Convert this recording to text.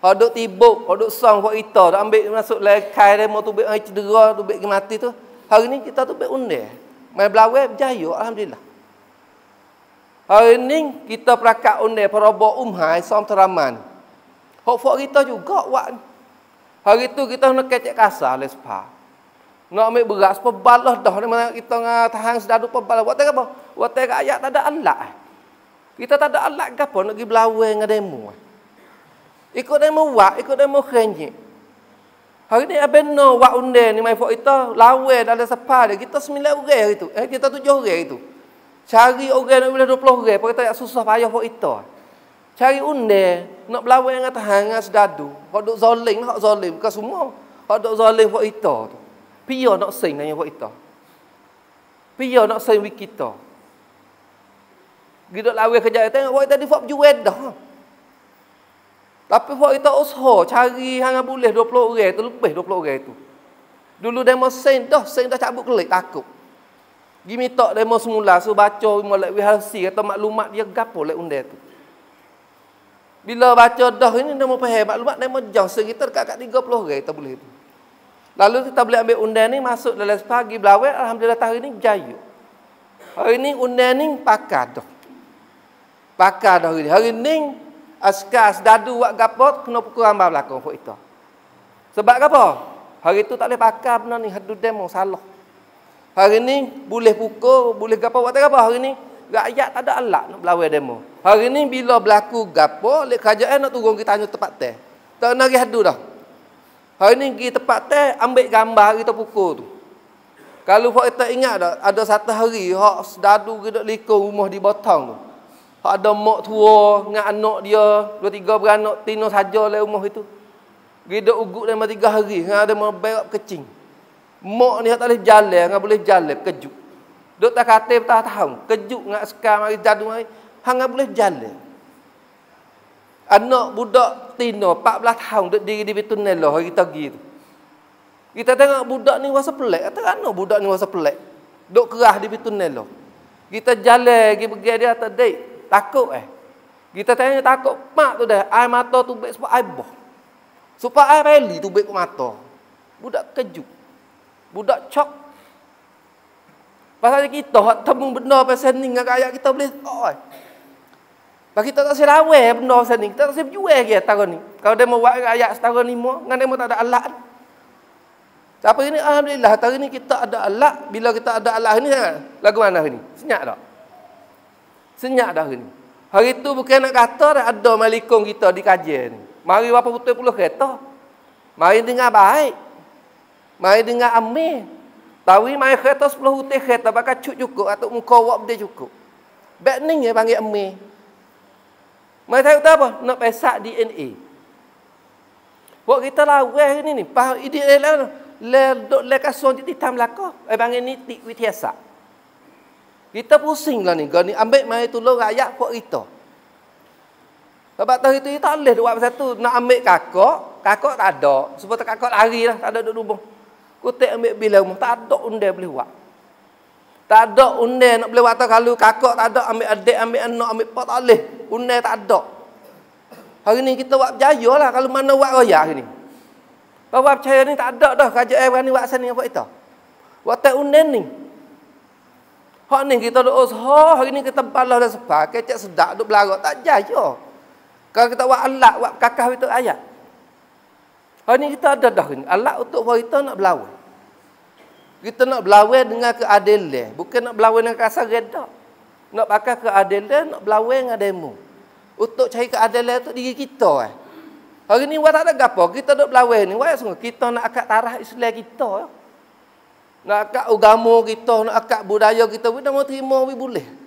Kalau duduk tibuk, kalau duduk song, kalau ita, duduk ambil masuk lekai dia, mau tubik air cedera, tubik mati tu. Hari ni kita tubik undir. Main belawai, berjaya, Alhamdulillah. Hari ni kita perakat undir, perobok umhai, som teraman. Hukuk kita juga, wak. Hari tu kita nak kecek kasar, oleh sepah. Nak ambil beras, pebal lah dah. Mana kita nak tahan sedadu pebal. Waktu lah. apa? Waktu ayat tak ada alat. Eh. Kita tak ada alat ke apa? Nak pergi belawai dengan demo. Eh. Ikut dia mau wak, ikut dia mau kerenye. Hari ni abang no wak unde ni mai fok ita, lawe dalam sepa dia. Kita sembilan orang itu. Eh, kita tujuh orang itu. Cari orang nak boleh dua puluh orang. Pakai tak susah payah fok ita. Cari unde, nak lawe dengan tahan, sedadu. Kau duk zolim, kau zolim. Bukan semua. Kau duk zolim fok ita. Pia nak sing dengan fok ita. Pia nak sing wik kita. Gidak lawai kerja, tengok fok ita di fok berjual dah. Tapi buat kita usaha cari hang boleh 20 orang tu lebih 20 orang tu. Dulu demo sen dah, sen dah cabut kelik takut. Gi minta demo semula so baca molek wihalsi kata maklumat dia gapo lek undai tu. Bila baca dah ini demo paham maklumat demo jauh sekitar kat 30 orang kita boleh tu. Lalu kita boleh ambil undai ni masuk dalam pagi belawe alhamdulillah tahun ini jaya. Hari ini undai ni pakat dah. pakat dah hari ini. Hari ini askar sedadu buat gapo kena pukul hamba belakang kok itu. Sebab apa? Hari itu tak boleh pakai benda ni hadu demo salah. Hari ni boleh pukul, boleh gapo buat apa hari ni? Rakyat tak ada alat nak berlawan demo. Hari ni bila berlaku gapo, lek kerajaan nak turun kita tanya tempat teh. Tak nak hadu dah. Hari ni pergi tempat teh ambil gambar hari tu pukul tu. Kalau kita ingat tak, ada satu hari hak sedadu gedak liko rumah di Botong tu ada mak tua dengan anak dia dua tiga beranak tino saja le lah rumah itu gedok ugut lima tiga hari ha ada mak berak kecing mak ni tak boleh jalan enggak kan boleh jalan kejuk dok tak kata bertahun tahun kejuk enggak sekarang hari jadu hari hang kan boleh jalan anak budak tino 14 tahun dok diri di betunel lah hari tadi tu kita tengok budak ni rasa pelik kata kan budak ni rasa pelik dok kerah di betunel lah kita jalan pergi pergi dia tak takut eh. Kita tanya takut, mak tu dah, air mata tu baik sebab air boh. Sebab air rally tu baik mata. Budak kejuk. Budak cok. Pasal kita hak temu benda pasal ni dengan ayat kita boleh oh, Bagi eh. kita tak serawe benda pasal ni. Kita tak sejuwe ke tahun ni. Kalau dia mau buat ayat setahun mau, dengan dia tak ada alat. Siapa ini? Alhamdulillah, hari ini kita ada alat. Bila kita ada alat ini, ha, lagu mana ini? Senyap tak? Senyap dah ni. Hari tu bukan nak kata dah ada malikung kita di kajian. Mari berapa putih puluh kereta. Mari dengar baik. Mari dengar amin. Tawi mari kereta sepuluh putih kereta. Bakal cuk cukup. Atau muka wak dia cukup. Bek ni yang panggil amin. Mari tahu tak apa? Nak pesak DNA. Buat kita lawan ni ni. Faham ini ni. Lepas tu. Lepas tu. Lepas tu. Lepas tu. Lepas kita pusing lah ni. Kau ni ambil mai tolong rakyat kok kita. Sebab tahu itu tak boleh buat pasal tu. Nak ambil kakak, kakak tak ada. Sebab tak kakak lari lah, tak ada duduk rumah. Kutik ambil bila rumah, tak ada undai boleh buat. Tak ada undai nak boleh buat kalau kakak tak ada, ambil adik, ambil anak, ambil pak tak boleh. Undai tak ada. Hari ni kita buat berjaya lah kalau mana buat raya hari ni. Bapak percaya ni tak ada dah kerajaan berani buat sana apa itu. Buat tak undai ni. Hak ni kita duk usah, hari ni kita balas dah sebab kecek sedak duk belarak tak jaya. Kalau kita buat alat buat kakah itu ayat. Hari ni kita ada dah ni alat untuk kita nak belawai. Kita nak belawai dengan keadilan, bukan nak belawai dengan kasar redak. Nak pakai keadilan, nak belawai dengan demo. Untuk cari keadilan itu diri kita eh. Hari ni buat tak ada apa, kita duk belawai ni, buat semua kita nak akad tarah Islam kita. Eh. Nak akak agama kita, nak akak budaya kita, kita mau terima, boleh.